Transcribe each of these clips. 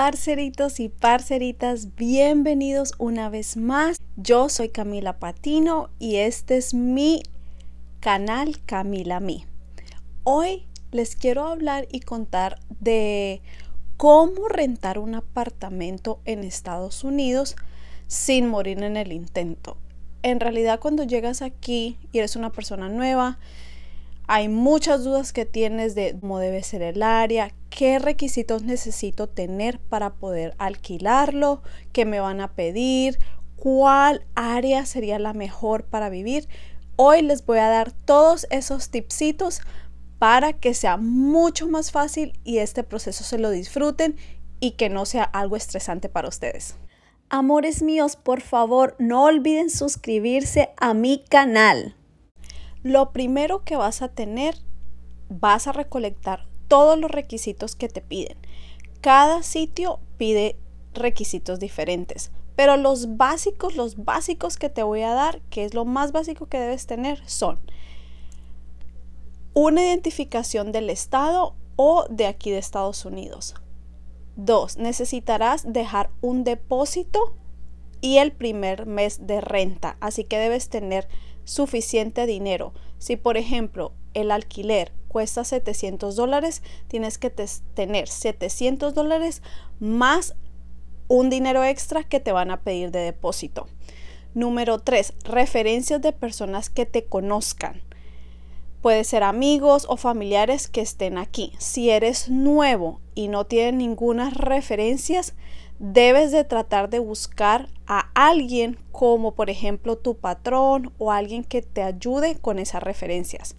Parceritos y parceritas, bienvenidos una vez más. Yo soy Camila Patino y este es mi canal Camila Mi. Hoy les quiero hablar y contar de cómo rentar un apartamento en Estados Unidos sin morir en el intento. En realidad cuando llegas aquí y eres una persona nueva, hay muchas dudas que tienes de cómo debe ser el área, qué requisitos necesito tener para poder alquilarlo, qué me van a pedir, cuál área sería la mejor para vivir. Hoy les voy a dar todos esos tipsitos para que sea mucho más fácil y este proceso se lo disfruten y que no sea algo estresante para ustedes. Amores míos, por favor, no olviden suscribirse a mi canal. Lo primero que vas a tener, vas a recolectar todos los requisitos que te piden. Cada sitio pide requisitos diferentes, pero los básicos, los básicos que te voy a dar, que es lo más básico que debes tener, son una identificación del estado o de aquí de Estados Unidos. Dos, necesitarás dejar un depósito y el primer mes de renta, así que debes tener suficiente dinero. Si por ejemplo el alquiler cuesta 700 dólares, tienes que tener 700 dólares más un dinero extra que te van a pedir de depósito. Número 3. Referencias de personas que te conozcan. Puede ser amigos o familiares que estén aquí. Si eres nuevo y no tienes ninguna referencia, debes de tratar de buscar a alguien como por ejemplo tu patrón o alguien que te ayude con esas referencias.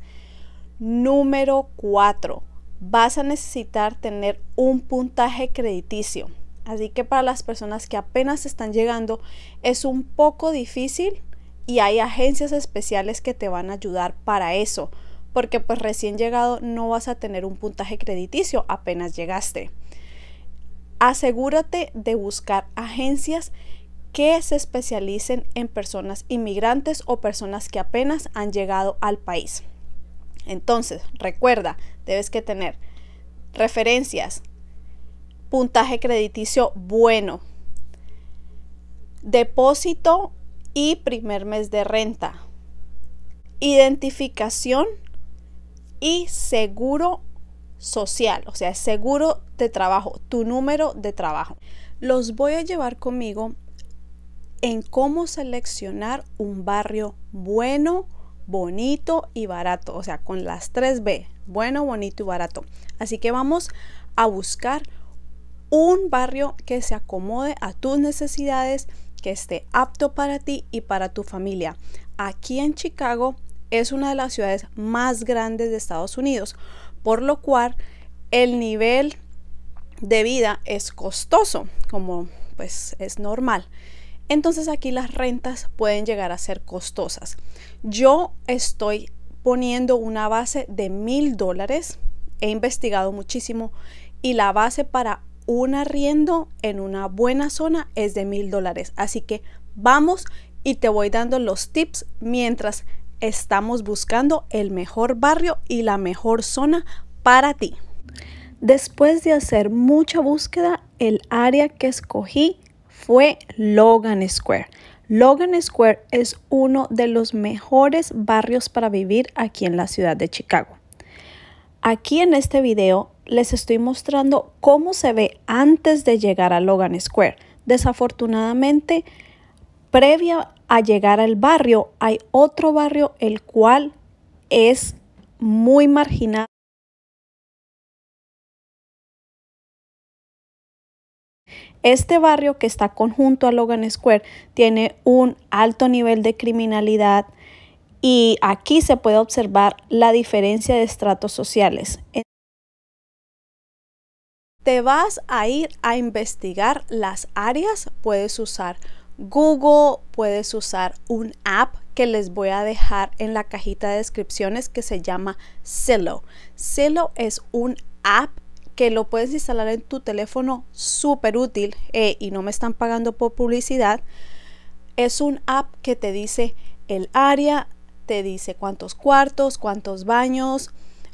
Número 4. Vas a necesitar tener un puntaje crediticio. Así que para las personas que apenas están llegando es un poco difícil y hay agencias especiales que te van a ayudar para eso porque pues recién llegado no vas a tener un puntaje crediticio apenas llegaste. Asegúrate de buscar agencias que se especialicen en personas inmigrantes o personas que apenas han llegado al país. Entonces, recuerda, debes que tener referencias, puntaje crediticio bueno, depósito y primer mes de renta, identificación y seguro social, o sea, seguro de trabajo, tu número de trabajo. Los voy a llevar conmigo en cómo seleccionar un barrio bueno, bonito y barato, o sea, con las 3B, bueno, bonito y barato. Así que vamos a buscar un barrio que se acomode a tus necesidades, que esté apto para ti y para tu familia. Aquí en Chicago es una de las ciudades más grandes de Estados Unidos, por lo cual el nivel de vida es costoso, como pues es normal. Entonces aquí las rentas pueden llegar a ser costosas. Yo estoy poniendo una base de mil dólares. He investigado muchísimo y la base para un arriendo en una buena zona es de mil dólares. Así que vamos y te voy dando los tips mientras estamos buscando el mejor barrio y la mejor zona para ti. Después de hacer mucha búsqueda, el área que escogí fue Logan Square. Logan Square es uno de los mejores barrios para vivir aquí en la ciudad de Chicago. Aquí en este video les estoy mostrando cómo se ve antes de llegar a Logan Square. Desafortunadamente, Previa a llegar al barrio hay otro barrio el cual es muy marginal. Este barrio que está conjunto a Logan Square tiene un alto nivel de criminalidad y aquí se puede observar la diferencia de estratos sociales. Te vas a ir a investigar las áreas, puedes usar Google, puedes usar un app que les voy a dejar en la cajita de descripciones que se llama Zillow. Zillow es un app que lo puedes instalar en tu teléfono súper útil eh, y no me están pagando por publicidad. Es un app que te dice el área, te dice cuántos cuartos, cuántos baños,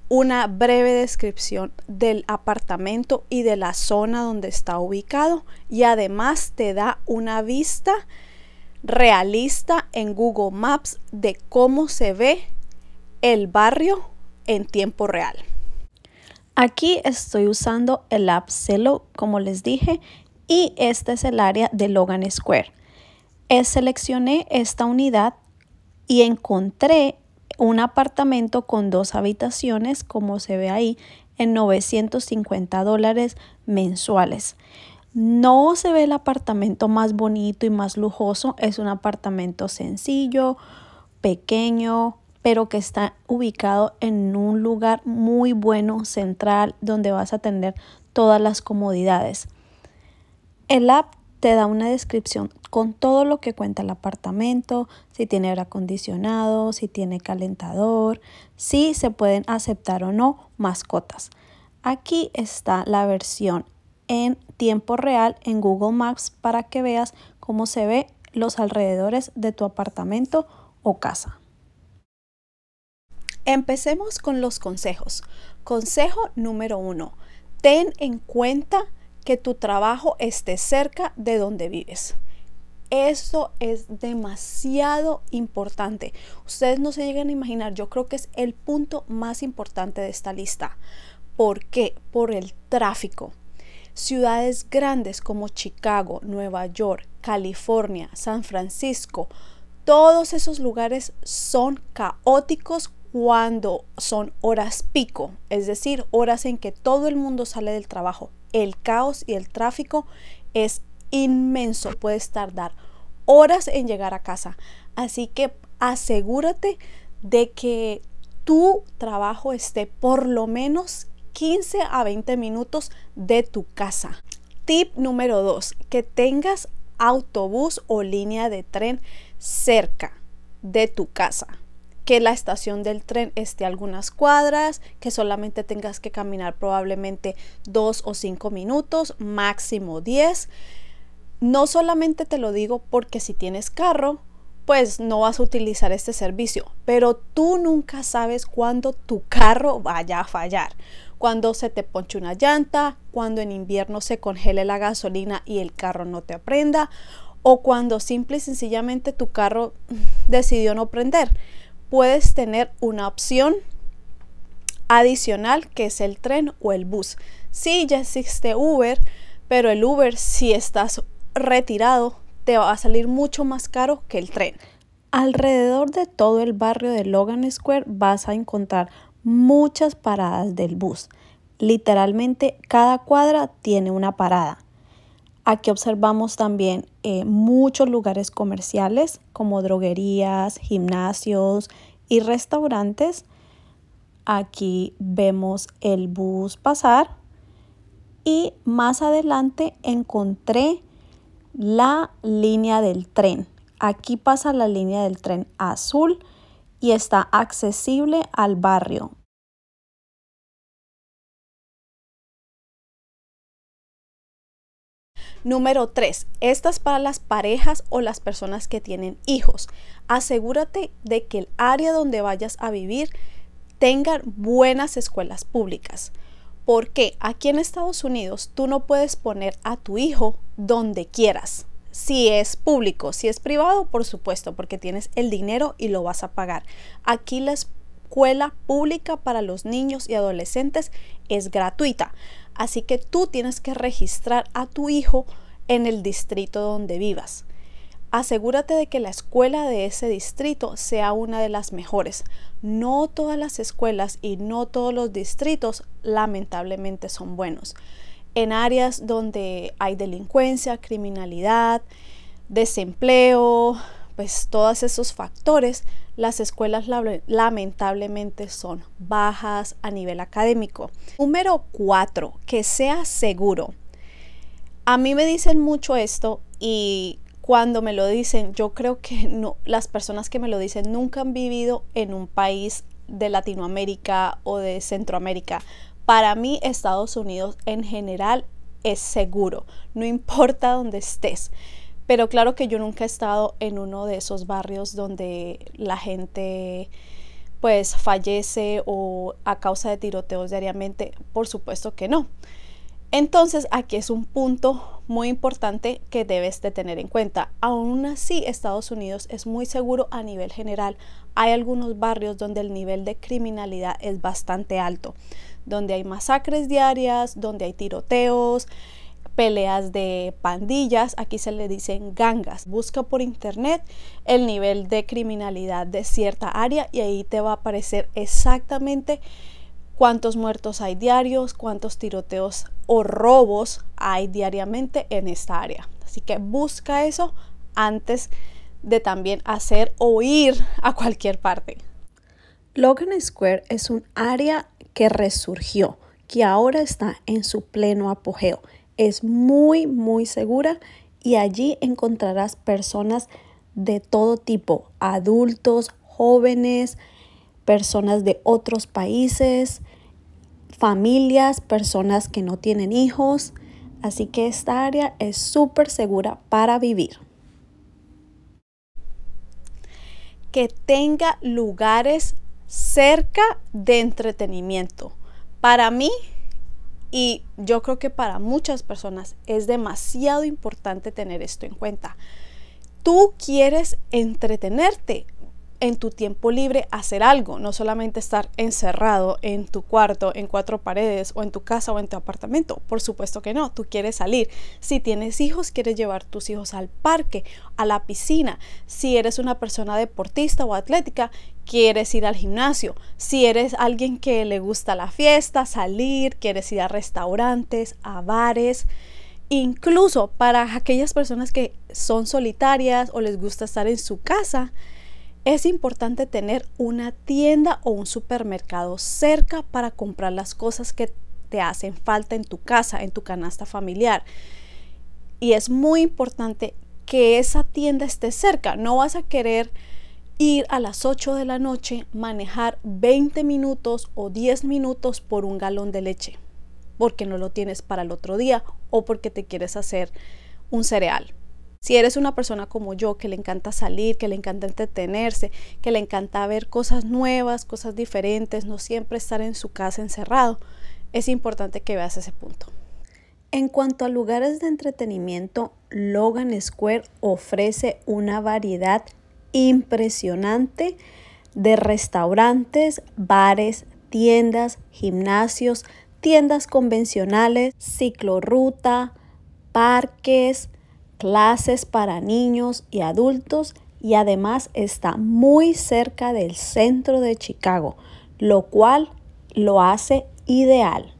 una breve descripción del apartamento y de la zona donde está ubicado y además te da una vista realista en Google Maps de cómo se ve el barrio en tiempo real. Aquí estoy usando el app Celo, como les dije, y este es el área de Logan Square. Eh, seleccioné esta unidad y encontré un apartamento con dos habitaciones, como se ve ahí, en 950 dólares mensuales. No se ve el apartamento más bonito y más lujoso, es un apartamento sencillo, pequeño, pero que está ubicado en un lugar muy bueno, central, donde vas a tener todas las comodidades. El app te da una descripción con todo lo que cuenta el apartamento, si tiene aire acondicionado, si tiene calentador, si se pueden aceptar o no mascotas. Aquí está la versión en tiempo real en Google Maps para que veas cómo se ve los alrededores de tu apartamento o casa. Empecemos con los consejos. Consejo número uno. Ten en cuenta que tu trabajo esté cerca de donde vives. Eso es demasiado importante. Ustedes no se llegan a imaginar, yo creo que es el punto más importante de esta lista. ¿Por qué? Por el tráfico. Ciudades grandes como Chicago, Nueva York, California, San Francisco, todos esos lugares son caóticos cuando son horas pico, es decir, horas en que todo el mundo sale del trabajo el caos y el tráfico es inmenso, puedes tardar horas en llegar a casa. Así que asegúrate de que tu trabajo esté por lo menos 15 a 20 minutos de tu casa. Tip número 2, que tengas autobús o línea de tren cerca de tu casa que la estación del tren esté a algunas cuadras, que solamente tengas que caminar probablemente dos o cinco minutos, máximo diez. No solamente te lo digo porque si tienes carro, pues no vas a utilizar este servicio, pero tú nunca sabes cuándo tu carro vaya a fallar, cuando se te ponche una llanta, cuando en invierno se congele la gasolina y el carro no te aprenda, o cuando simple y sencillamente tu carro decidió no prender puedes tener una opción adicional que es el tren o el bus. Sí, ya existe Uber, pero el Uber si estás retirado te va a salir mucho más caro que el tren. Alrededor de todo el barrio de Logan Square vas a encontrar muchas paradas del bus. Literalmente cada cuadra tiene una parada. Aquí observamos también eh, muchos lugares comerciales como droguerías, gimnasios y restaurantes. Aquí vemos el bus pasar y más adelante encontré la línea del tren. Aquí pasa la línea del tren azul y está accesible al barrio. Número 3. Estas para las parejas o las personas que tienen hijos. Asegúrate de que el área donde vayas a vivir tenga buenas escuelas públicas. Porque aquí en Estados Unidos tú no puedes poner a tu hijo donde quieras. Si es público, si es privado, por supuesto, porque tienes el dinero y lo vas a pagar. Aquí la escuela pública para los niños y adolescentes es gratuita. Así que tú tienes que registrar a tu hijo en el distrito donde vivas. Asegúrate de que la escuela de ese distrito sea una de las mejores. No todas las escuelas y no todos los distritos lamentablemente son buenos. En áreas donde hay delincuencia, criminalidad, desempleo, pues todos esos factores, las escuelas lamentablemente son bajas a nivel académico. Número cuatro, que sea seguro. A mí me dicen mucho esto y cuando me lo dicen, yo creo que no, las personas que me lo dicen nunca han vivido en un país de Latinoamérica o de Centroamérica. Para mí Estados Unidos en general es seguro, no importa dónde estés. Pero claro que yo nunca he estado en uno de esos barrios donde la gente pues fallece o a causa de tiroteos diariamente, por supuesto que no. Entonces aquí es un punto muy importante que debes de tener en cuenta. Aún así Estados Unidos es muy seguro a nivel general. Hay algunos barrios donde el nivel de criminalidad es bastante alto, donde hay masacres diarias, donde hay tiroteos, peleas de pandillas, aquí se le dicen gangas. Busca por internet el nivel de criminalidad de cierta área y ahí te va a aparecer exactamente cuántos muertos hay diarios, cuántos tiroteos o robos hay diariamente en esta área. Así que busca eso antes de también hacer o ir a cualquier parte. Logan Square es un área que resurgió, que ahora está en su pleno apogeo es muy, muy segura y allí encontrarás personas de todo tipo, adultos, jóvenes, personas de otros países, familias, personas que no tienen hijos. Así que esta área es súper segura para vivir. Que tenga lugares cerca de entretenimiento. Para mí, y yo creo que para muchas personas es demasiado importante tener esto en cuenta. Tú quieres entretenerte en tu tiempo libre, hacer algo, no solamente estar encerrado en tu cuarto, en cuatro paredes o en tu casa o en tu apartamento. Por supuesto que no, tú quieres salir. Si tienes hijos, quieres llevar tus hijos al parque, a la piscina. Si eres una persona deportista o atlética, quieres ir al gimnasio, si eres alguien que le gusta la fiesta, salir, quieres ir a restaurantes, a bares, incluso para aquellas personas que son solitarias o les gusta estar en su casa, es importante tener una tienda o un supermercado cerca para comprar las cosas que te hacen falta en tu casa, en tu canasta familiar. Y es muy importante que esa tienda esté cerca. No vas a querer ir a las 8 de la noche, manejar 20 minutos o 10 minutos por un galón de leche, porque no lo tienes para el otro día o porque te quieres hacer un cereal. Si eres una persona como yo, que le encanta salir, que le encanta entretenerse, que le encanta ver cosas nuevas, cosas diferentes, no siempre estar en su casa encerrado, es importante que veas ese punto. En cuanto a lugares de entretenimiento, Logan Square ofrece una variedad impresionante de restaurantes, bares, tiendas, gimnasios, tiendas convencionales, ciclorruta, parques, clases para niños y adultos y además está muy cerca del centro de Chicago, lo cual lo hace ideal.